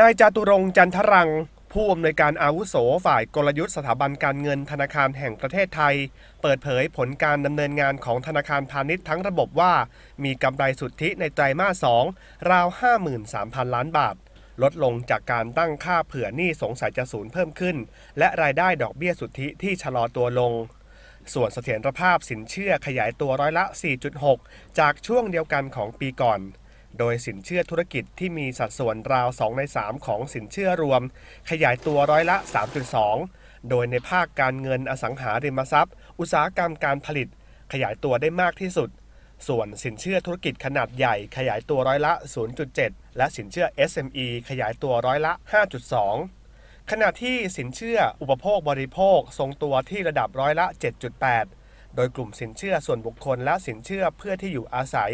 นายจตุรงจันทรัง ผู้อำนวยการอาวุโสฝ่ายกลยุทธ์สถาบันการเงินธนาคารแห่งประเทศไทย เปิดเผยผลการดำเนินงานของธนาคารพาณิชย์ทั้งระบบว่า มีกำไรสุทธิในไตรมาส2ราว 53,000 ล้านบาท ลดลงจากการตั้งค่าเผื่อหนี้สงสัยจะสูญเพิ่มขึ้น และรายได้ดอกเบี้ยสุทธิที่ชะลอตัวลง ส่วนเสถียรภาพสินเชื่อขยายตัวร้อยละ 4.6 จากช่วงเดียวกันของปีก่อนโดย สินเชื่อธุรกิจที่มีสัดส่วนราว2ใน3 ของสินเชื่อรวม ขยายตัวร้อยละ 3.2 โดยในภาคการเงินอสังหาริมทรัพย์ อุตสาหกรรมการผลิต ขยายตัวได้มากที่สุด ส่วนสินเชื่อธุรกิจขนาดใหญ่ขยายตัวร้อยละ 0.7 และสินเชื่อ SME ขยายตัวร้อยละ 5.2 ขณะที่สินเชื่ออุปโภคบริโภค ทรงตัวที่ระดับร้อยละ 7.8โดยกลุ่มสินเชื่อส่วนบุคคลและสินเชื่อเพื่อที่อยู่อาศัย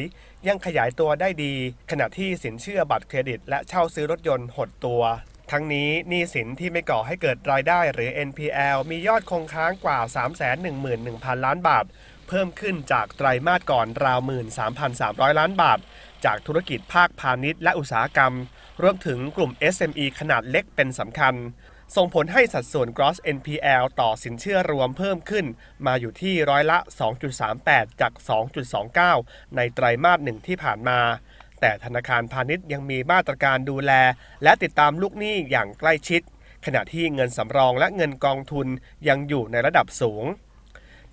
ยังขยายตัวได้ดี ขณะที่สินเชื่อบัตรเครดิตและเช่าซื้อรถยนต์หดตัว ทั้งนี้หนี้สินที่ไม่ก่อให้เกิดรายได้หรือ NPL มียอดคงค้างกว่า 311,000 ล้านบาท เพิ่มขึ้นจากไตรมาสก่อนราว 13,300 ล้านบาท จากธุรกิจภาคพาณิชย์ และอุตสาหกรรมรวมถึงกลุ่ม SME ขนาดเล็กเป็นสำคัญส่งผลให้สัดส่วน gross NPL ต่อสินเชื่อรวมเพิ่มขึ้น มาอยู่ที่ร้อยละ 2.38 จาก 2.29 ในไตรมาสหนึ่งที่ผ่านมา แต่ธนาคารพาณิชย์ยังมีมาตรการดูแล และติดตามลูกหนี้อย่างใกล้ชิด ขณะที่เงินสำรองและเงินกองทุนยังอยู่ในระดับสูง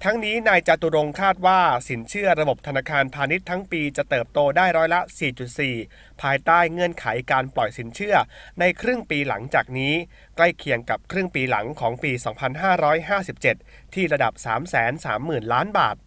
ทั้งนี้นายจตุรงคาดว่าสินเชื่อระบบธนาคารพาณิชย์ทั้งปีจะเติบโตได้ร้อยละ 4.4 ภายใต้เงื่อนไขการปล่อยสินเชื่อในครึ่งปีหลังจากนี้ใกล้เคียงกับครึ่งปีหลังของปี 2557 ที่ระดับ 330,000 ล้านบาท